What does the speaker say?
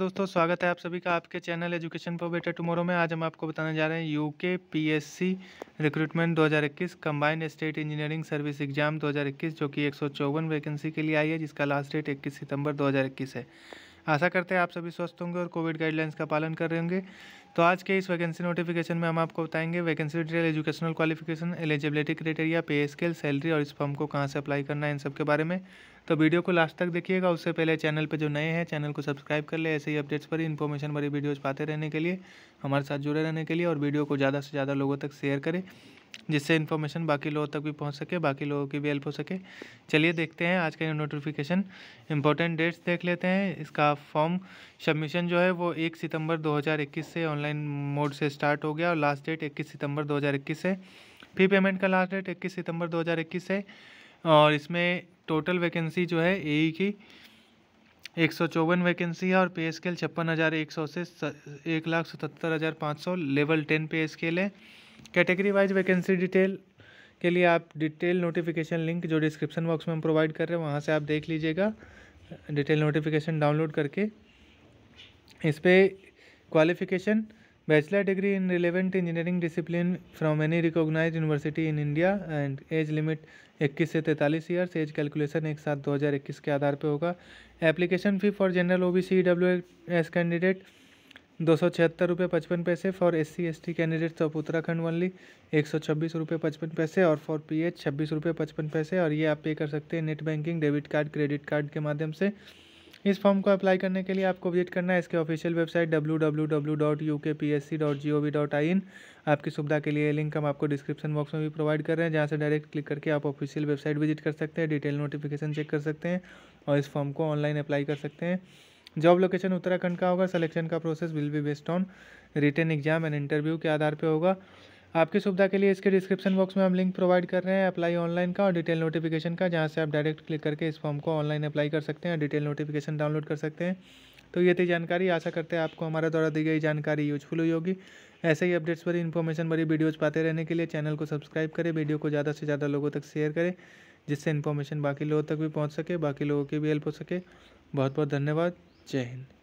दोस्तों स्वागत है आप सभी का आपके channel education for better tomorrow में आज हम आपको बताने जा रहे हैं UK PSC recruitment 2021 combined state engineering service exam 2021 जो कि एक वैकेंसी के लिए आई है जिसका लास्ट डेट 21 सितंबर 2021 है आशा करते हैं आप सभी स्वस्थ होंगे और कोविड गाइडलाइंस का पालन कर रहे होंगे तो आज के इस वैकेंसी नोटिफिकेशन में हम आपको बताएंगे vacancy detail educational qualification eligibility criteria pay scale salary और इस फॉर्म को कहाँ से अप्लाई करना है इन सब के बारे में तो वीडियो को लास्ट तक देखिएगा उससे पहले चैनल पर जो नए हैं चैनल को सब्सक्राइब कर ले ऐसे ही अपडेट्स पर इन्फॉर्मेशन भरी वीडियोज़ पाते रहने के लिए हमारे साथ जुड़े रहने के लिए और वीडियो को ज़्यादा से ज़्यादा लोगों तक शेयर करें जिससे इन्फॉर्मेशन बाकी लोगों तक भी पहुंच सके बाकी लोगों की भी हेल्प हो सके चलिए देखते हैं आज का ये नोटिफिकेशन इंपॉर्टेंट डेट्स देख लेते हैं इसका फॉर्म सबमिशन जो है वो एक सितंबर 2021 से ऑनलाइन मोड से स्टार्ट हो गया और लास्ट डेट 21 सितंबर 2021 है फी पेमेंट का लास्ट डेट इक्कीस सितंबर इक्कीस है और इसमें टोटल वैकेंसी जो है ए e की एक सौ चौवन वैकेंसी है और पे स्केल छप्पन हज़ार एक सौ से एक लाख सतहत्तर हज़ार पाँच सौ लेवल टेन पे स्केल है कैटेगरी वाइज वैकेंसी डिटेल के लिए आप डिटेल नोटिफिकेशन लिंक जो डिस्क्रिप्शन बॉक्स में हम प्रोवाइड कर रहे हैं वहाँ से आप देख लीजिएगा डिटेल नोटिफिकेशन डाउनलोड करके इस पर qualification bachelor degree in relevant engineering discipline from any recognised university in India and age limit 21 से 43 ईयर्स एज कैलकुलेशन एक साथ 2021 के आधार पर होगा application fee for general O B C W S candidate दो सौ छिहत्तर रुपये पचपन पैसे for S C S T candidates of Uttarakhand only एक सौ छब्बीस रुपये पचपन पैसे और फॉर पी एच छब्बीस रुपये पचपन पैसे और ये आप पे कर सकते हैं net banking debit card credit card के माध्यम से इस फॉर्म को अप्लाई करने के लिए आपको विजिट करना है इसके ऑफिशियल वेबसाइट इन आपकी सुविधा के लिए लिंक हम आपको डिस्क्रिप्शन बॉक्स में भी प्रोवाइड कर रहे हैं जहाँ से डायरेक्ट क्लिक करके आप ऑफिशियल वेबसाइट विजिट कर सकते हैं डिटेल नोटिफिकेशन चेक कर सकते हैं और इस फॉर्म को ऑनलाइन अप्लाई कर सकते हैं जॉब लोकेशन उत्तराखंड का होगा सिलेक्शन का process will be based on written exam and interview के आधार पे होगा आपकी सुविधा के लिए इसके डिस्क्रिप्शन बॉक्स में हम लिंक प्रोवाइड कर रहे हैं अप्लाई ऑनलाइन का और डिटेल नोटिफिकेशन का जहाँ से आप डायरेक्ट क्लिक करके इस फॉर्म को ऑनलाइन अप्लाई कर सकते हैं डिटेल नोटिफिकेशन डाउनलोड कर सकते हैं तो ये थी जानकारी आशा करते हैं आपको हमारे द्वारा दी गई जानकारी यूजफुल हुई होगी ऐसे ही अपडेट्स भरी इन्फॉर्मेशन भरी वीडियोज़ पाते रहने के लिए चैनल को सब्सक्राइब करें वीडियो को ज़्यादा से ज़्यादा लोगों तक शेयर करें जिससे इन्फॉर्मेशन बाकी लोगों तक भी पहुँच सके बाकी लोगों की भी हेल्प हो सके बहुत बहुत धन्यवाद जय हिंद